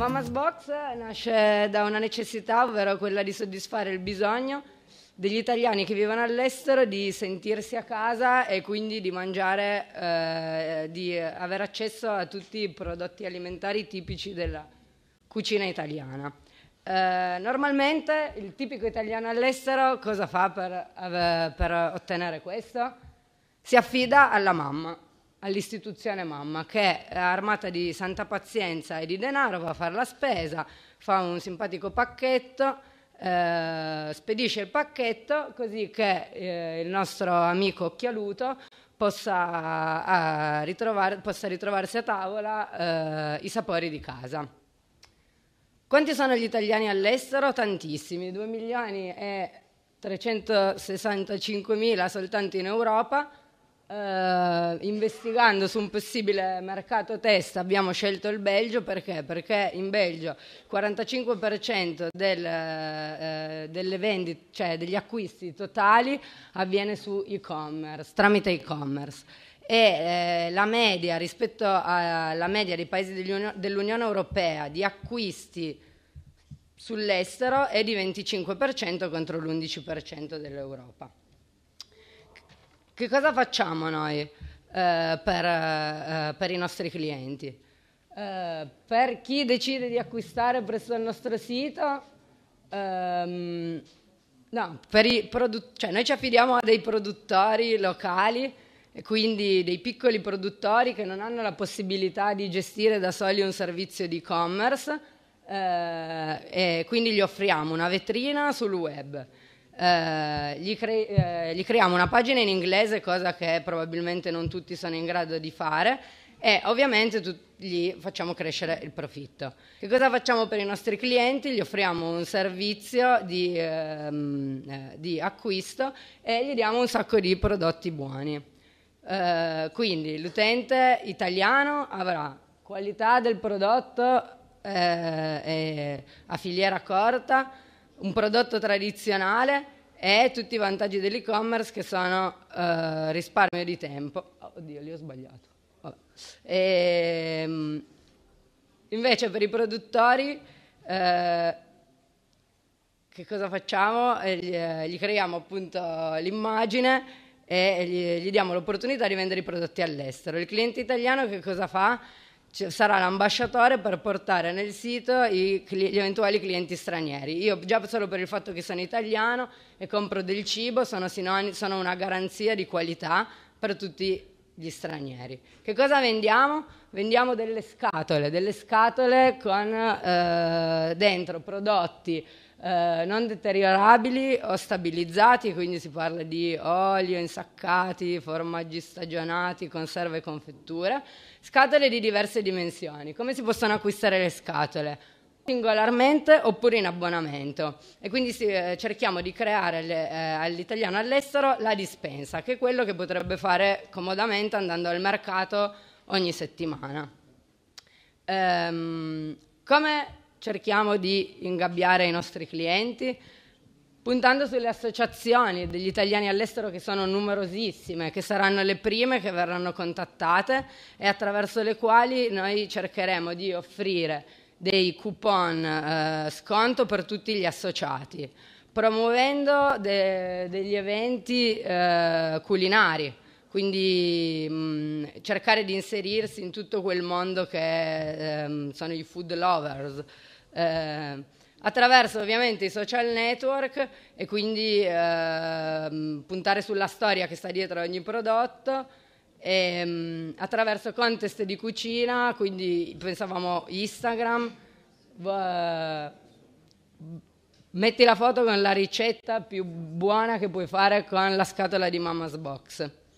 Mamma's Box nasce da una necessità, ovvero quella di soddisfare il bisogno degli italiani che vivono all'estero di sentirsi a casa e quindi di mangiare, eh, di avere accesso a tutti i prodotti alimentari tipici della cucina italiana. Eh, normalmente il tipico italiano all'estero cosa fa per, eh, per ottenere questo? Si affida alla mamma all'istituzione mamma che armata di santa pazienza e di denaro va a fare la spesa, fa un simpatico pacchetto, eh, spedisce il pacchetto così che eh, il nostro amico occhialuto possa, eh, ritrovar- possa ritrovarsi a tavola eh, i sapori di casa. Quanti sono gli italiani all'estero? Tantissimi, 2 milioni e 365 mila soltanto in Europa eh, investigando su un possibile mercato test abbiamo scelto il Belgio perché? Perché in Belgio il 45% del, eh, delle vendite, cioè degli acquisti totali avviene su e-commerce, tramite e-commerce e eh, la media rispetto alla media dei paesi dell'Unione, dell'Unione Europea di acquisti sull'estero è di 25% contro l'11% dell'Europa. Che cosa facciamo noi eh, per, eh, per, i nostri clienti? Eh, per chi decide di acquistare presso il nostro sito, ehm, no, cioè noi ci affidiamo a dei produttori locali e quindi dei piccoli produttori che non hanno la possibilità di gestire da soli un servizio di e-commerce eh, e quindi gli offriamo una vetrina sul web eh, gli, cre- eh, gli creiamo una pagina in inglese, cosa che probabilmente non tutti sono in grado di fare, e ovviamente tu, gli facciamo crescere il profitto. Che cosa facciamo per i nostri clienti? Gli offriamo un servizio di, ehm, eh, di acquisto e gli diamo un sacco di prodotti buoni. Eh, quindi l'utente italiano avrà qualità del prodotto eh, a filiera corta, un prodotto tradizionale e tutti i vantaggi dell'e-commerce che sono eh, risparmio di tempo. Oh, oddio, li ho sbagliato. E, ehm, invece per i produttori eh, che cosa facciamo? Eh, gli, eh, gli, creiamo appunto l'immagine e gli, gli diamo l'opportunità di vendere i prodotti all'estero. Il cliente italiano che cosa fa? sarà l'ambasciatore per portare nel sito i, gli eventuali clienti stranieri. Io già solo per il fatto che sono italiano e compro del cibo sono, sinoni, sono una garanzia di qualità per tutti gli stranieri. Che cosa vendiamo? Vendiamo delle scatole, delle scatole con eh, dentro prodotti eh, non deteriorabili o stabilizzati, quindi si parla di olio, insaccati, formaggi stagionati, conserve e confetture, scatole di diverse dimensioni. Come si possono acquistare le scatole? singolarmente oppure in abbonamento e quindi si, eh, cerchiamo di creare le, eh, all'italiano all'estero la dispensa che è quello che potrebbe fare comodamente andando al mercato ogni settimana. Ehm, come cerchiamo di ingabbiare i nostri clienti, puntando sulle associazioni degli italiani all'estero che sono numerosissime, che saranno le prime che verranno contattate e attraverso le quali noi cercheremo di offrire dei coupon eh, sconto per tutti gli associati, promuovendo de- degli eventi eh, culinari, quindi mh, mm, cercare di inserirsi in tutto quel mondo che ehm, sono i food lovers. Eh, attraverso ovviamente i social network e quindi ehm, puntare sulla storia che sta dietro ogni prodotto e, ehm, attraverso contest di cucina, quindi pensavamo Instagram, eh, metti la foto con la ricetta più buona che puoi fare con la scatola di Mama's Box.